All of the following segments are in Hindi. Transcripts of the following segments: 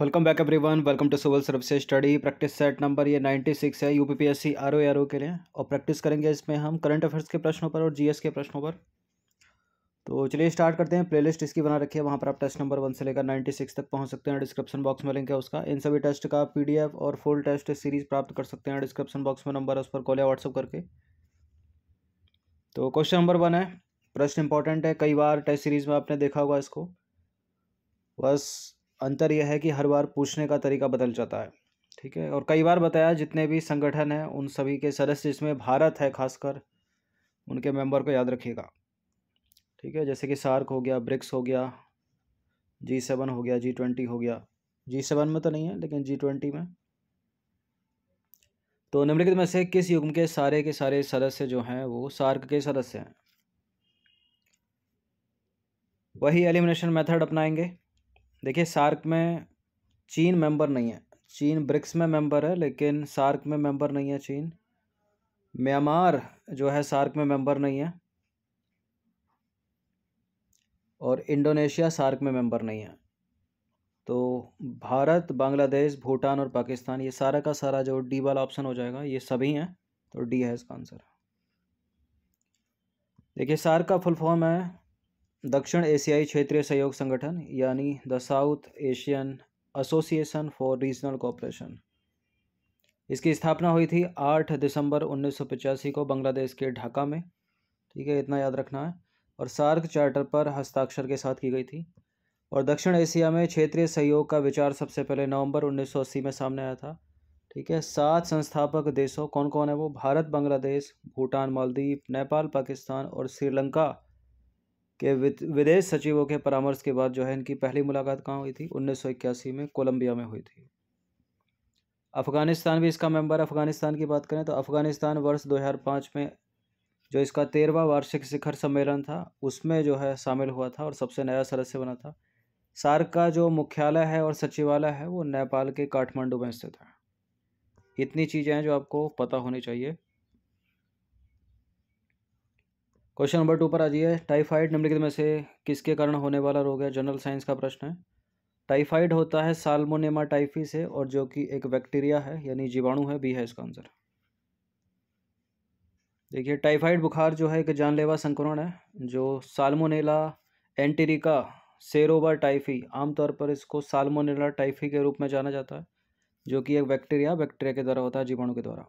welcome back everyone welcome to civil service study practice set number ये सिक्स है U P P S C R O R O के लिए और प्रैक्टिस करेंगे इसमें हम करंट अफेयर्स के प्रश्नों पर और जीएस के प्रश्नों पर तो चलिए स्टार्ट करते हैं प्लेलिस्ट इसकी बना रखी है वहाँ पर आप टेस्ट नंबर वन से लेकर नाइन्टी सिक्स तक पहुँच सकते हैं डिस्क्रिप्शन बॉक्स में लिंक है उसका इन सभी टेस्ट का पी और फुल टेस्ट सीरीज़ प्राप्त कर सकते हैं डिस्क्रिप्शन बॉक्स में नंबर है उस पर कॉल या व्हाट्सअप करके तो क्वेश्चन नंबर वन है प्रश्न इंपॉर्टेंट है कई बार टेस्ट सीरीज़ में आपने देखा होगा इसको बस अंतर यह है कि हर बार पूछने का तरीका बदल जाता है ठीक है और कई बार बताया जितने भी संगठन हैं उन सभी के सदस्य जिसमें भारत है खासकर उनके मेंबर को याद रखिएगा ठीक है जैसे कि सार्क हो गया ब्रिक्स हो गया जी सेवन हो गया जी ट्वेंटी हो गया जी सेवन में तो नहीं है लेकिन जी ट्वेंटी में तो निम्नलिखित में से किस युग्म के सारे के सारे सदस्य जो हैं वो सार्क के सदस्य हैं वही एलिमिनेशन मेथड अपनाएंगे देखिए सार्क में चीन मेंबर नहीं है चीन ब्रिक्स में मेंबर है लेकिन सार्क में मेंबर नहीं है चीन म्यांमार जो है सार्क में मेंबर नहीं है और इंडोनेशिया सार्क में मेंबर नहीं है तो भारत बांग्लादेश भूटान और पाकिस्तान ये सारा का सारा जो डी वाला ऑप्शन हो जाएगा ये सभी हैं तो डी है इसका आंसर देखिए सार्क का फुल फॉर्म है दक्षिण एशियाई क्षेत्रीय सहयोग संगठन यानी the South Asian Association for Regional Cooperation इसकी स्थापना हुई थी आठ दिसंबर उन्नीस को बांग्लादेश के ढाका में ठीक है इतना याद रखना है और सार्क चार्टर पर हस्ताक्षर के साथ की गई थी और दक्षिण एशिया में क्षेत्रीय सहयोग का विचार सबसे पहले नवंबर 1980 में सामने आया था ठीक है सात संस्थापक देशों कौन कौन है वो भारत बांग्लादेश भूटान मालदीव नेपाल पाकिस्तान और श्रीलंका के विदेश सचिवों के परामर्श के बाद जो है इनकी पहली मुलाकात कहाँ हुई थी उन्नीस में कोलंबिया में हुई थी अफ़गानिस्तान भी इसका मेंबर अफ़गानिस्तान की बात करें तो अफ़गानिस्तान वर्ष 2005 में जो इसका तेरहवा वार्षिक शिखर सम्मेलन था उसमें जो है शामिल हुआ था और सबसे नया सदस्य बना था सार्क का जो मुख्यालय है और सचिवालय है वो नेपाल के काठमांडू में स्थित है इतनी चीज़ें हैं जो आपको पता होनी चाहिए क्वेश्चन नंबर टू पर आ जाइए टाइफाइड निम्नलिखित में से किसके कारण होने वाला रोग है जनरल साइंस का प्रश्न है टाइफाइड होता है साल्मोनेमा टाइफी से और जो कि एक बैक्टीरिया है यानी जीवाणु है बी है इसका आंसर देखिए टाइफाइड बुखार जो है एक जानलेवा संक्रमण है जो साल्मोनेला एंटीरिका सेरोबा टाइफी आमतौर पर इसको साल्मोनेला टाइफी के रूप में जाना जाता है जो कि एक बैक्टीरिया बैक्टीरिया के द्वारा होता है जीवाणु के द्वारा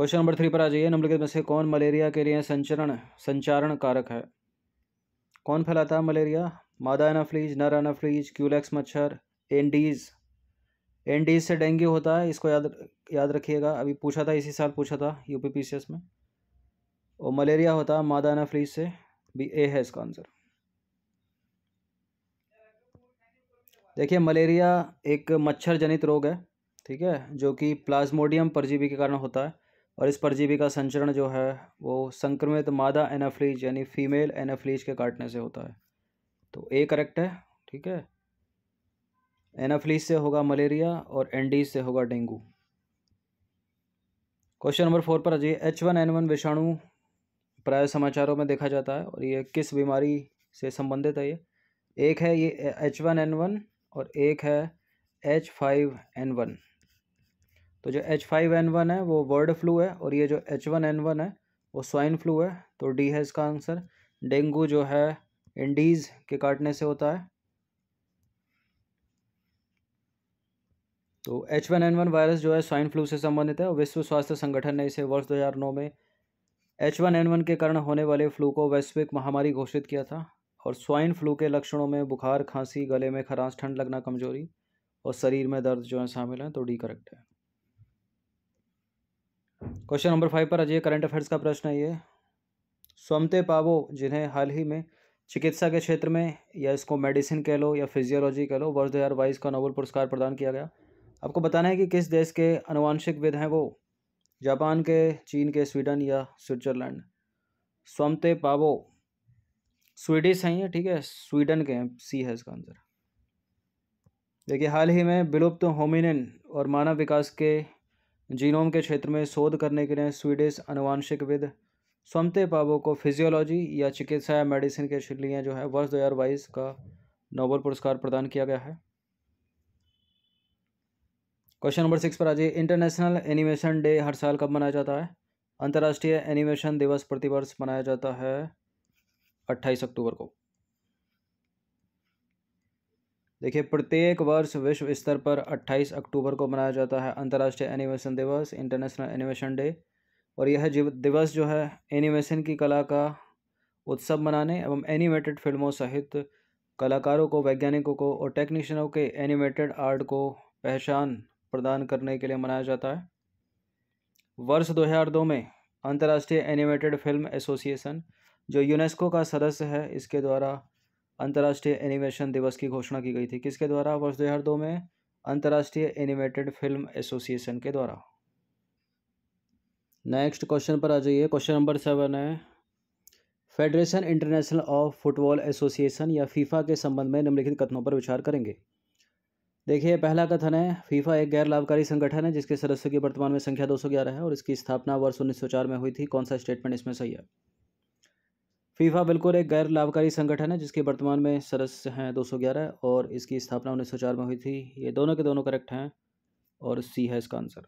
क्वेश्चन नंबर थ्री पर आ जाइए निम्नलिखित में से कौन मलेरिया के लिए संचरण संचारण कारक है कौन फैलाता है मलेरिया मादा एनाफ्लीज नर एनाफ्लीज क्यूलेक्स मच्छर एंडीज एंडीज से डेंगू होता है इसको याद याद रखिएगा अभी पूछा था इसी साल पूछा था यू पी में और मलेरिया होता है मादा एनाफ्लीज से भी ए है इसका आंसर देखिए मलेरिया एक मच्छर जनित रोग है ठीक है जो कि प्लाज्मोडियम परजीवी के कारण होता है और इस परजीवी का संचरण जो है वो संक्रमित मादा एनाफ्लीज यानी फीमेल एनाफ्लीज के काटने से होता है तो ए करेक्ट है ठीक है एनाफ्लीज से होगा मलेरिया और एनडीज से होगा डेंगू क्वेश्चन नंबर फोर पर अजय एच वन एन वन विषाणु प्राय समाचारों में देखा जाता है और ये किस बीमारी से संबंधित है ये एक है ये एच वन एन वन और एक है एच फाइव एन वन तो जो एच फाइव एन वन है वो बर्ड फ्लू है और ये जो एच वन एन वन है वो स्वाइन फ्लू है तो डी है इसका आंसर डेंगू जो है इंडीज़ के काटने से होता है तो H one N one virus जो है स्वाइन फ्लू से संबंधित है और विश्व स्वास्थ्य संगठन ने इसे वर्ष 2009 में एच वन एन वन के कारण होने वाले फ्लू को वैश्विक महामारी घोषित किया था और स्वाइन फ्लू के लक्षणों में बुखार खांसी गले में खराश ठंड लगना कमजोरी और शरीर में दर्द जो है शामिल तो है तो डी करेक्ट है क्वेश्चन नंबर फाइव पर अजय करंट अफेयर्स का प्रश्न है ये स्वमते पावो जिन्हें हाल ही में चिकित्सा के क्षेत्र में या इसको मेडिसिन कह लो या फिजियोलॉजी कह लो वर्ष दो हज़ार बाईस का नोबल पुरस्कार प्रदान किया गया आपको बताना है कि किस देश के अनुवांशिक विद हैं वो जापान के चीन के स्वीडन या स्विट्जरलैंड स्वमते पावो स्वीडिश हैं ये ठीक है स्वीडन के हैं सी है इसका आंसर देखिए हाल ही में विलुप्त होमिनिन और मानव विकास के जीनोम के क्षेत्र में शोध करने के लिए स्वीडिश अनुवांशिकविद स्वमते पाबो को फिजियोलॉजी या चिकित्सा या मेडिसिन के लिए जो है वर्ष बाईस का नोबल पुरस्कार प्रदान किया गया है क्वेश्चन नंबर सिक्स पर आ जाइए इंटरनेशनल एनिमेशन डे हर साल कब मनाया जाता है अंतर्राष्ट्रीय एनिमेशन दिवस प्रतिवर्ष मनाया जाता है अट्ठाईस अक्टूबर को देखिए प्रत्येक वर्ष विश्व स्तर पर 28 अक्टूबर को मनाया जाता है अंतर्राष्ट्रीय एनिमेशन दिवस इंटरनेशनल एनिमेशन डे और यह दिवस जो है एनिमेशन की कला का उत्सव मनाने एवं एनिमेटेड फिल्मों सहित कलाकारों को वैज्ञानिकों को और टेक्नीशियनों के एनिमेटेड आर्ट को पहचान प्रदान करने के लिए मनाया जाता है वर्ष 2002 में अंतर्राष्ट्रीय एनिमेटेड फिल्म एसोसिएशन जो यूनेस्को का सदस्य है इसके द्वारा अंतर्राष्ट्रीय एनिमेशन दिवस की घोषणा की गई थी किसके द्वारा वर्ष दो में अंतर्राष्ट्रीय एनिमेटेड फिल्म एसोसिएशन के द्वारा नेक्स्ट क्वेश्चन पर आ जाइए क्वेश्चन नंबर सेवन है federation international of football association या फीफा के संबंध में निम्नलिखित कथनों पर विचार करेंगे देखिए पहला कथन है फीफा एक गैर लाभकारी संगठन है जिसके सदस्यों की वर्तमान में संख्या दो है और इसकी स्थापना वर्ष उन्नीस में हुई थी कौन सा स्टेटमेंट इसमें सही है फीफा बिल्कुल एक गैर लाभकारी संगठन है जिसके वर्तमान में सदस्य हैं 211 और इसकी स्थापना 1904 में हुई थी ये दोनों के दोनों करेक्ट हैं और सी है इसका आंसर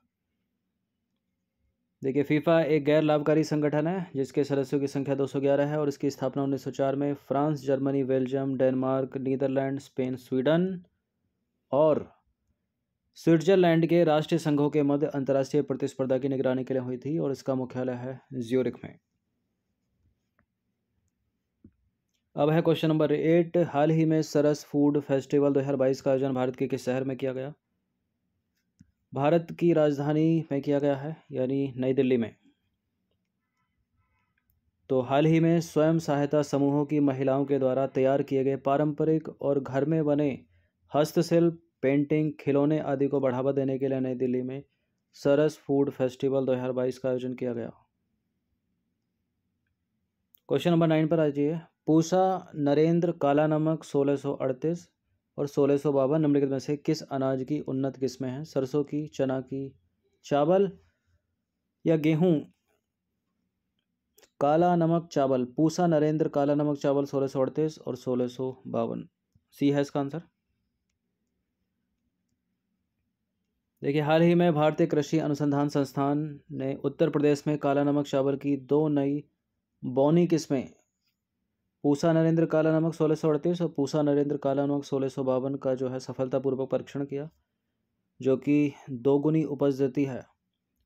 देखिए फीफा एक गैर लाभकारी संगठन है जिसके सदस्यों की संख्या 211 है और इसकी स्थापना 1904 में France Germany Belgium Denmark Netherlands Spain Sweden और स्विट्जरलैंड के राष्ट्रीय संघों के मध्य अंतर्राष्ट्रीय प्रतिस्पर्धा की निगरानी के लिए हुई थी और इसका मुख्यालय है ज्योरिक में अब है क्वेश्चन नंबर एट हाल ही में सरस फूड फेस्टिवल दो हजार बाईस का आयोजन भारत के किस शहर में किया गया भारत की राजधानी में किया गया है यानी नई दिल्ली में तो हाल ही में स्वयं सहायता समूहों की महिलाओं के द्वारा तैयार किए गए पारंपरिक और घर में बने हस्तशिल्प पेंटिंग खिलौने आदि को बढ़ावा देने के लिए नई दिल्ली में सरस फूड फेस्टिवल बाईस का आयोजन किया गया क्वेश्चन नंबर नाइन पर आ जाइए पूसा नरेंद्र काला नमक सोलह और सोलह सौ बावन निम्नलिखित में से किस अनाज की उन्नत किस्में हैं सरसों की चना की चावल या गेहूं काला नमक चावल पूसा नरेंद्र काला नमक चावल सोलह सौ अड़तीस और सोलह सौ बावन सी है इसका आंसर देखिए हाल ही में भारतीय कृषि अनुसंधान संस्थान ने उत्तर प्रदेश में काला नमक चावल की दो नई बौनी किस्में पूसा नरेंद्र काला नामक सोलह सौ अड़तीस और पूसा नरेंद्र काला नामक सोलह सौ बावन का जो है सफलतापूर्वक परीक्षण किया जो कि दोगुनी उपज देती है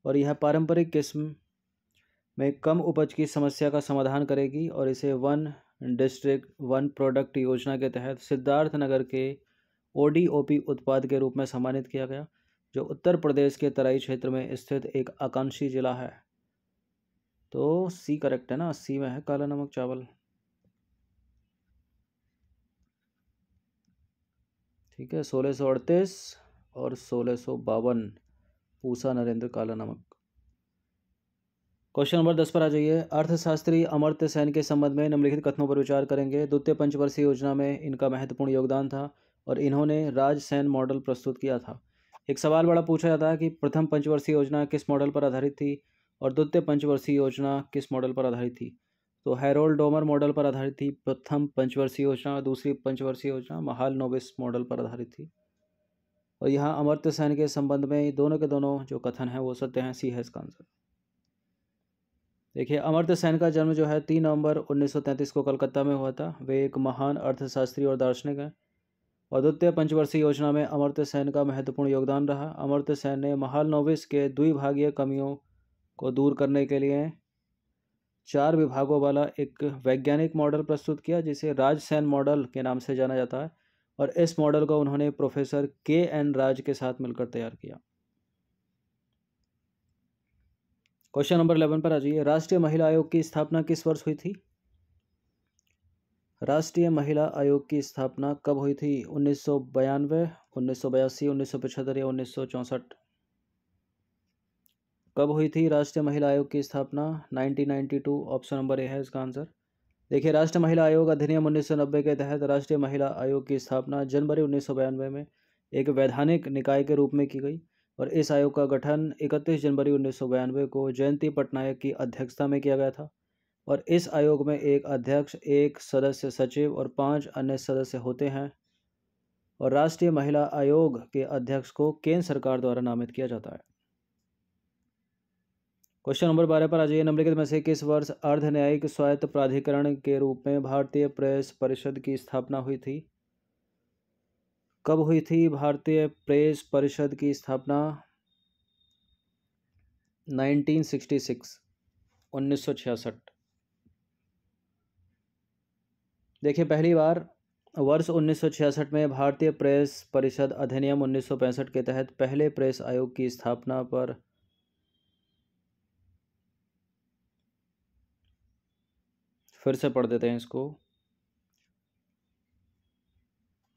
और यह पारंपरिक किस्म में कम उपज की समस्या का समाधान करेगी और इसे वन डिस्ट्रिक्ट वन प्रोडक्ट योजना के तहत सिद्धार्थ नगर के ओडीओपी उत्पाद के रूप में सम्मानित किया गया जो उत्तर प्रदेश के तराई क्षेत्र में स्थित एक आकांक्षी जिला है तो सी करेक्ट है ना सी में है काला नमक चावल ठीक है सोलह सौ अड़तीस और सोलह सौ बावन पूसा नरेंद्र काला नमक क्वेश्चन नंबर दस पर आ जाइए अर्थशास्त्री अमर्त्य सेन के संबंध में निम्नलिखित कथनों पर विचार करेंगे द्वितीय पंचवर्षीय योजना में इनका महत्वपूर्ण योगदान था और इन्होंने राज सेन मॉडल प्रस्तुत किया था एक सवाल बड़ा पूछा जाता है कि प्रथम पंचवर्षीय योजना किस मॉडल पर आधारित थी और द्वितीय पंचवर्षीय योजना किस मॉडल पर आधारित थी तो हैरोल्ड डोमर मॉडल पर आधारित थी प्रथम पंचवर्षीय योजना और दूसरी पंचवर्षीय योजना महाल नोविस मॉडल पर आधारित थी और यहाँ अमर्त्य सेन के संबंध में दोनों के दोनों जो कथन है वो सत्य हैं सी है इसका आंसर देखिए अमर्त्य सेन का जन्म जो है तीन नवंबर 1933 को कलकत्ता में हुआ था वे एक महान अर्थशास्त्री और दार्शनिक हैं और द्वितीय पंचवर्षीय योजना में अमर्त्य सेन का महत्वपूर्ण योगदान रहा अमर्त्य सेन ने महाल नोविस के द्विभागीय कमियों को दूर करने के लिए चार विभागों वाला एक वैज्ञानिक मॉडल प्रस्तुत किया जिसे राजसैन मॉडल के नाम से जाना जाता है और इस मॉडल को उन्होंने प्रोफेसर के एन राज के साथ मिलकर तैयार किया क्वेश्चन नंबर इलेवन पर आ जाइए राष्ट्रीय महिला आयोग की स्थापना किस वर्ष हुई थी राष्ट्रीय महिला आयोग की स्थापना कब हुई थी उन्नीस सौ बयानवे उन्नीस सौ बयासी उन्नीस सौ पचहत्तर या उन्नीस सौ चौंसठ कब हुई थी राष्ट्रीय महिला आयोग की स्थापना 1992 ऑप्शन नंबर ए है इसका आंसर देखिए राष्ट्रीय महिला आयोग अधिनियम नब्बे के तहत राष्ट्रीय महिला आयोग की स्थापना जनवरी उन्नीस में एक वैधानिक निकाय के रूप में की गई और इस आयोग का गठन 31 जनवरी उन्नीस को जयंती पटनायक की अध्यक्षता में किया गया था और इस आयोग में एक अध्यक्ष एक सदस्य सचिव और पाँच अन्य सदस्य होते हैं और राष्ट्रीय महिला आयोग के अध्यक्ष को केंद्र सरकार द्वारा नामित किया जाता है क्वेश्चन नंबर बारह पर आ जाइए निम्नलिखित में से किस वर्ष अर्ध न्यायिक स्वायत्त प्राधिकरण के रूप में भारतीय प्रेस परिषद की स्थापना हुई थी कब हुई थी भारतीय प्रेस परिषद की स्थापना 1966 1966 देखिए पहली बार वर्ष 1966 में भारतीय प्रेस परिषद अधिनियम 1965 के तहत पहले प्रेस आयोग की स्थापना पर फिर से पढ़ देते हैं इसको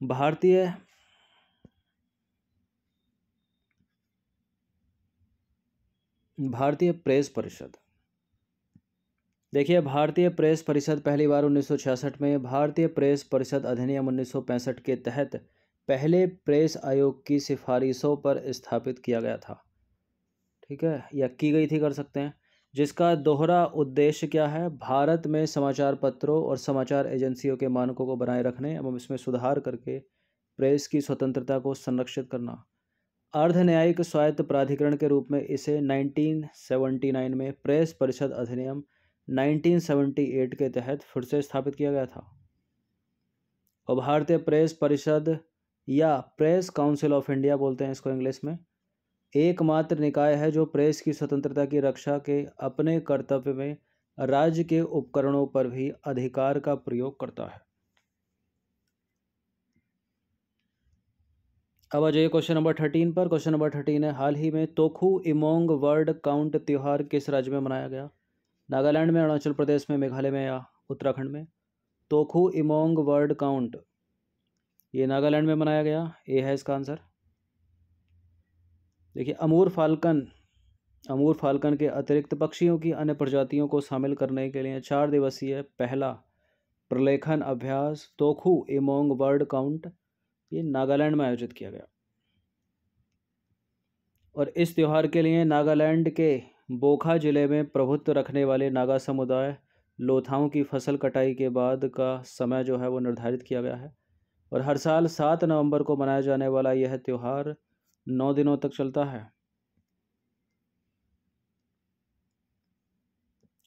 भारतीय भारतीय प्रेस परिषद देखिए भारतीय प्रेस परिषद पहली बार 1966 में भारतीय प्रेस परिषद अधिनियम 1965 के तहत पहले प्रेस आयोग की सिफारिशों पर स्थापित किया गया था ठीक है या की गई थी कर सकते हैं जिसका दोहरा उद्देश्य क्या है भारत में समाचार पत्रों और समाचार एजेंसियों के मानकों को बनाए रखने एवं इसमें सुधार करके प्रेस की स्वतंत्रता को संरक्षित करना अर्ध न्यायिक स्वायत्त प्राधिकरण के रूप में इसे 1979 में प्रेस परिषद अधिनियम 1978 के तहत फिर से स्थापित किया गया था और भारतीय प्रेस परिषद या प्रेस काउंसिल ऑफ इंडिया बोलते हैं इसको इंग्लिश में एकमात्र निकाय है जो प्रेस की स्वतंत्रता की रक्षा के अपने कर्तव्य में राज्य के उपकरणों पर भी अधिकार का प्रयोग करता है अब आ जाइए क्वेश्चन नंबर थर्टीन पर क्वेश्चन नंबर थर्टीन है हाल ही में तोखू इमोंग वर्ल्ड काउंट त्यौहार किस राज्य में मनाया गया नागालैंड में अरुणाचल प्रदेश में मेघालय में या उत्तराखंड में तोखू इमोंग वर्ल्ड काउंट ये नागालैंड में मनाया गया ये है इसका आंसर देखिए अमूर फाल्कन अमूर फाल्कन के अतिरिक्त पक्षियों की अन्य प्रजातियों को शामिल करने के लिए चार दिवसीय पहला प्रलेखन अभ्यास तोखू इमोंग वर्ल्ड काउंट ये नागालैंड में आयोजित किया गया और इस त्यौहार के लिए नागालैंड के बोखा जिले में प्रभुत्व रखने वाले नागा समुदाय लोथाओं की फसल कटाई के बाद का समय जो है वो निर्धारित किया गया है और हर साल सात नवंबर को मनाया जाने वाला यह त्यौहार नौ दिनों तक चलता है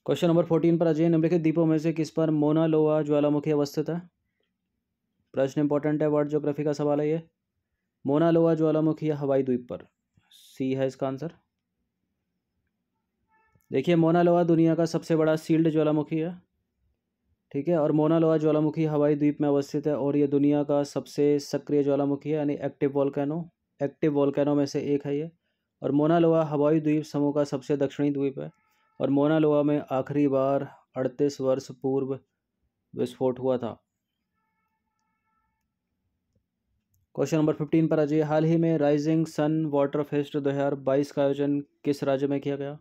क्वेश्चन नंबर फोर्टीन पर अजय निम्नलिखित द्वीपों में से किस पर मोनालोआ ज्वालामुखी अवस्थित है प्रश्न इंपॉर्टेंट है वर्ड जोग्राफी का सवाल है ये मोनालोआ ज्वालामुखी हवाई द्वीप पर सी है इसका आंसर देखिए मोनालोआ दुनिया का सबसे बड़ा सील्ड ज्वालामुखी है ठीक है और मोनालोआ ज्वालामुखी हवाई द्वीप में अवस्थित है और ये दुनिया का सबसे सक्रिय ज्वालामुखी है यानी एक्टिव वॉल्केनो एक्टिव वॉलकैनो में से एक है ये और मोनालोआ हवाई द्वीप समूह का सबसे दक्षिणी द्वीप है और मोनालोआ में आखिरी बार अड़तीस वर्ष पूर्व विस्फोट हुआ था क्वेश्चन नंबर फिफ्टीन पर आ जाइए हाल ही में राइजिंग सन वाटर फेस्ट 2022 का आयोजन किस राज्य में किया गया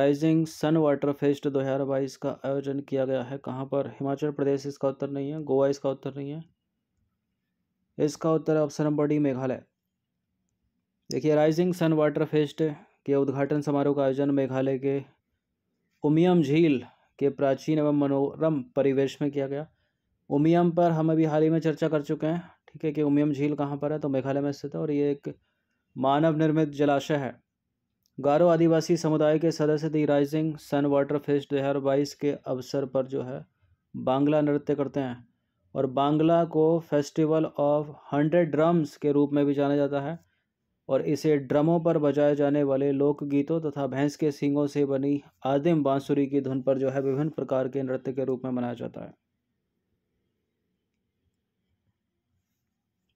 राइजिंग सन वाटर फेस्ट 2022 का आयोजन किया गया है कहाँ पर हिमाचल प्रदेश इसका उत्तर नहीं है गोवा इसका उत्तर नहीं है इसका उत्तर ऑप्शन नंबर डी मेघालय देखिए राइजिंग सन वाटर फेस्ट के उद्घाटन समारोह का आयोजन मेघालय के उमियम झील के प्राचीन एवं मनोरम परिवेश में किया गया उमियम पर हम अभी हाल ही में चर्चा कर चुके हैं ठीक है कि उमियम झील कहाँ पर है तो मेघालय में स्थित है और ये एक मानव निर्मित जलाशय है गारो आदिवासी समुदाय के सदस्य the rising sun water fest दो हज़ार बाईस के अवसर पर जो है बांग्ला नृत्य करते हैं और बांग्ला को फेस्टिवल ऑफ हंड्रेड ड्रम्स के रूप में भी जाना जाता है और इसे ड्रमों पर बजाए जाने वाले लोकगीतों तथा भैंस के सींगों से बनी आदिम बांसुरी की धुन पर जो है विभिन्न प्रकार के नृत्य के रूप में मनाया जाता है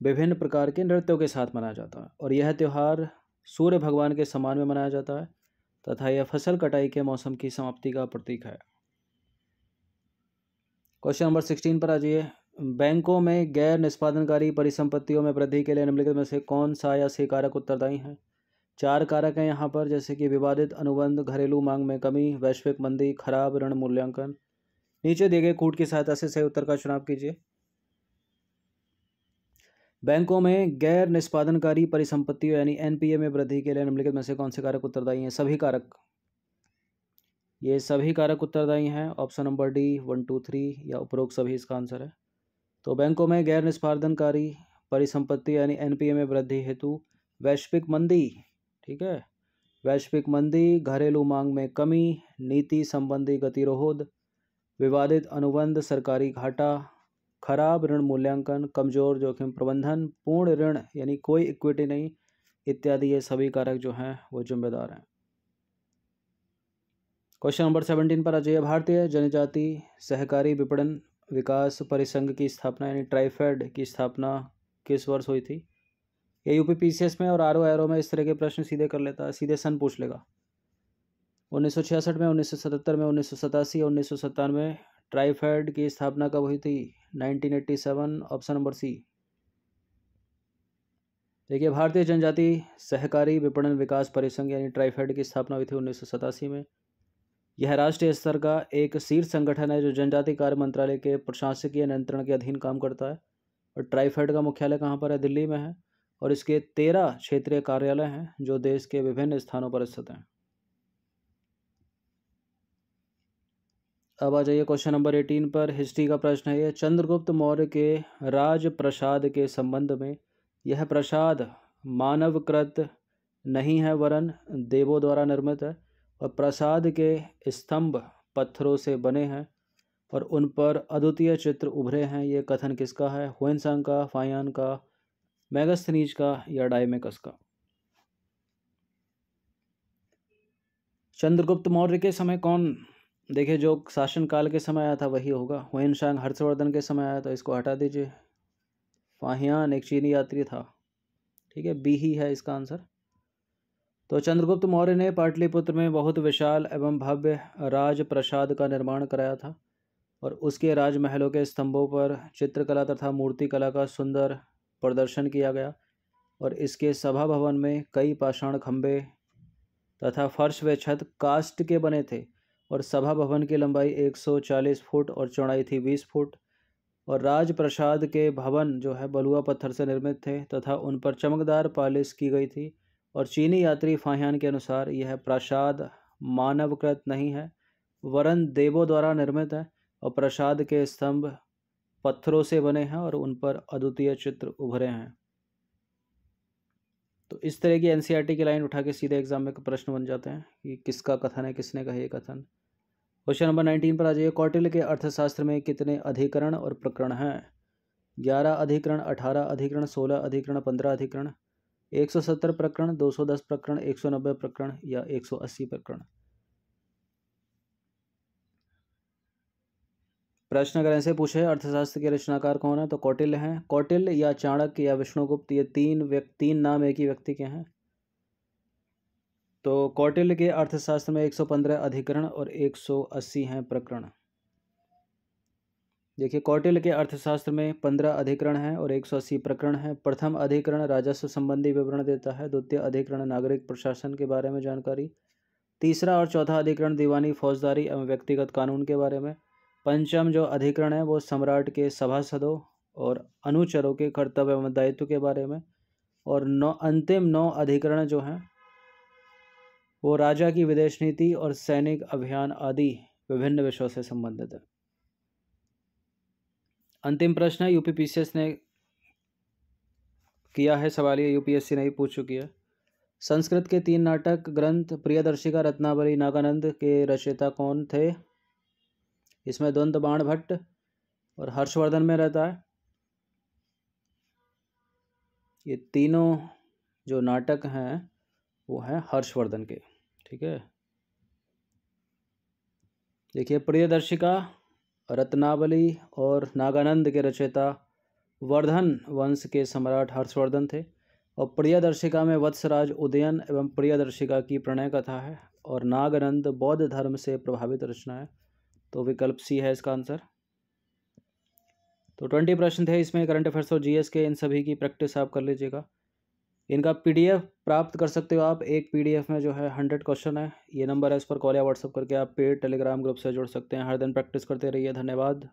विभिन्न प्रकार के नृत्यों के साथ मनाया जाता है और यह त्यौहार सूर्य भगवान के सम्मान में मनाया जाता है तथा यह फसल कटाई के मौसम की समाप्ति का प्रतीक है क्वेश्चन नंबर सिक्सटीन पर आ जाइए बैंकों में गैर निष्पादनकारी परिसंपत्तियों में वृद्धि के लिए निम्नलिखित में से कौन सा या से कारक उत्तरदायी है चार कारक हैं यहाँ पर जैसे कि विवादित अनुबंध घरेलू मांग में कमी वैश्विक मंदी खराब ऋण मूल्यांकन नीचे दिए गए कूट की सहायता से सही उत्तर का चुनाव कीजिए बैंकों में गैर निष्पादनकारी परिसंपत्तियों यानी एनपीए में वृद्धि के लिए निम्नलिखित में से कौन से कारक उत्तरदायी हैं सभी कारक ये सभी कारक उत्तरदायी हैं option number D one two three या उपरोक्त सभी इसका आंसर है तो बैंकों में गैर निष्पादनकारी परिसंपत्ति यानी एनपीए में वृद्धि हेतु वैश्विक मंदी ठीक है वैश्विक मंदी घरेलू मांग में कमी नीति संबंधी गतिरोध विवादित अनुबंध सरकारी घाटा खराब ऋण मूल्यांकन कमजोर जोखिम प्रबंधन पूर्ण ऋण यानी कोई इक्विटी नहीं इत्यादि ये सभी कारक जो हैं वो जिम्मेदार हैं क्वेश्चन नंबर सेवनटीन पर आ जाइए भारतीय जनजाति सहकारी विपणन विकास परिसंघ की स्थापना यानी ट्राइफेड की स्थापना किस वर्ष हुई थी ये यूपी पीसीएस में और आर आर ओ में इस तरह के प्रश्न सीधे कर लेता है सीधे सन पूछ लेगा 1966 में 1977 में उन्नीस सौ सतासी उन्नीस सौ ट्राइफेड की स्थापना कब हुई थी 1987 ऑप्शन नंबर सी देखिए भारतीय जनजाति सहकारी विपणन विकास परिसंघ यानी ट्राइफेड की स्थापना हुई थी उन्नीस में यह राष्ट्रीय स्तर का एक शीर्ष संगठन है जो जनजातीय कार्य मंत्रालय के प्रशासकीय नियंत्रण के अधीन काम करता है और ट्राइफेड का मुख्यालय कहाँ पर है दिल्ली में है और इसके तेरह क्षेत्रीय कार्यालय हैं जो देश के विभिन्न स्थानों पर स्थित हैं अब आ जाइए क्वेश्चन नंबर एटीन पर हिस्ट्री का प्रश्न है यह चंद्रगुप्त मौर्य के राज प्रसाद के संबंध में यह प्रसाद मानवकृत नहीं है वरन देवों द्वारा निर्मित है और प्रसाद के स्तंभ पत्थरों से बने हैं और उन पर अद्वितीय चित्र उभरे हैं ये कथन किसका है हुएनसांग का फायान का मैगस्थनीज का या डायमेकस का चंद्रगुप्त मौर्य के समय कौन देखिए जो शासनकाल के समय आया था वही होगा हुएनसांग हर्षवर्धन के समय आया था इसको हटा दीजिए फाहियान एक चीनी यात्री था ठीक है बी ही है इसका आंसर तो चंद्रगुप्त मौर्य ने पाटलिपुत्र में बहुत विशाल एवं भव्य राज प्रसाद का निर्माण कराया था और उसके राजमहलों के स्तंभों पर चित्रकला तथा मूर्तिकला का सुंदर प्रदर्शन किया गया और इसके सभा भवन में कई पाषाण खम्भे तथा फर्श व छत कास्ट के बने थे और सभा भवन की लंबाई 140 फुट और चौड़ाई थी 20 फुट और राजप्रसाद के भवन जो है बलुआ पत्थर से निर्मित थे तथा उन पर चमकदार पालिश की गई थी और चीनी यात्री फाहान के अनुसार यह प्रसाद मानवकृत नहीं है वरन देवों द्वारा निर्मित है और प्रसाद के स्तंभ पत्थरों से बने हैं और उन पर अद्वितीय चित्र उभरे हैं तो इस तरह की एन e की लाइन उठा के सीधे एग्जाम में प्रश्न बन जाते हैं कि किसका कथन है किसने कहा ये कथन क्वेश्चन नंबर नाइनटीन पर आ जाइए कौटिल के अर्थशास्त्र में कितने अधिकरण और प्रकरण हैं ग्यारह अधिकरण अठारह अधिकरण सोलह अधिकरण पंद्रह अधिकरण 170 प्रकरण 210 प्रकरण 190 प्रकरण या 180 प्रकरण प्रश्न अगर ऐसे पूछे अर्थशास्त्र के रचनाकार कौन है तो कौटिल्य हैं कौटिल्य या चाणक्य या विष्णुगुप्त ये तीन व्यक्ति तीन नाम एक ही व्यक्ति के हैं तो कौटिल्य के अर्थशास्त्र में 115 अधिकरण और 180 हैं प्रकरण देखिए कौटिल के अर्थशास्त्र में पंद्रह अधिकरण हैं और एक सौ अस्सी प्रकरण हैं प्रथम अधिकरण राजस्व संबंधी विवरण देता है द्वितीय अधिकरण नागरिक प्रशासन के बारे में जानकारी तीसरा और चौथा अधिकरण दीवानी फौजदारी एवं व्यक्तिगत कानून के बारे में पंचम जो अधिकरण है वो सम्राट के सभासदों और अनुचरों के कर्तव्य एवं दायित्व के बारे में और नौ अंतिम नौ अधिकरण जो हैं वो राजा की विदेश नीति और सैनिक अभियान आदि विभिन्न विषयों से संबंधित है अंतिम प्रश्न है यूपीपीसीएस ने किया है सवाल ये यूपीएससी ने भी पूछ चुकी है संस्कृत के तीन नाटक ग्रंथ प्रियदर्शिका रत्नावली नागानंद के रचयिता कौन थे इसमें द्वंद बाण भट्ट और हर्षवर्धन में रहता है ये तीनों जो नाटक हैं वो हैं हर्षवर्धन के ठीक है देखिए प्रियदर्शिका रत्नावली और नागानंद के रचयिता वर्धन वंश के सम्राट हर्षवर्धन थे और प्रियदर्शिका में वत्सराज उदयन एवं प्रियदर्शिका की प्रणय कथा है और नागानंद बौद्ध धर्म से प्रभावित रचना है तो विकल्प सी है इसका आंसर तो ट्वेंटी प्रश्न थे इसमें करंट अफेयर्स और जीएस के इन सभी की प्रैक्टिस आप कर लीजिएगा इनका पीडीएफ प्राप्त कर सकते हो आप एक पीडीएफ में जो है हंड्रेड क्वेश्चन है ये नंबर है इस पर कॉल या व्हाट्सअप करके आप पेड टेलीग्राम ग्रुप से जुड़ सकते हैं हर दिन प्रैक्टिस करते रहिए धन्यवाद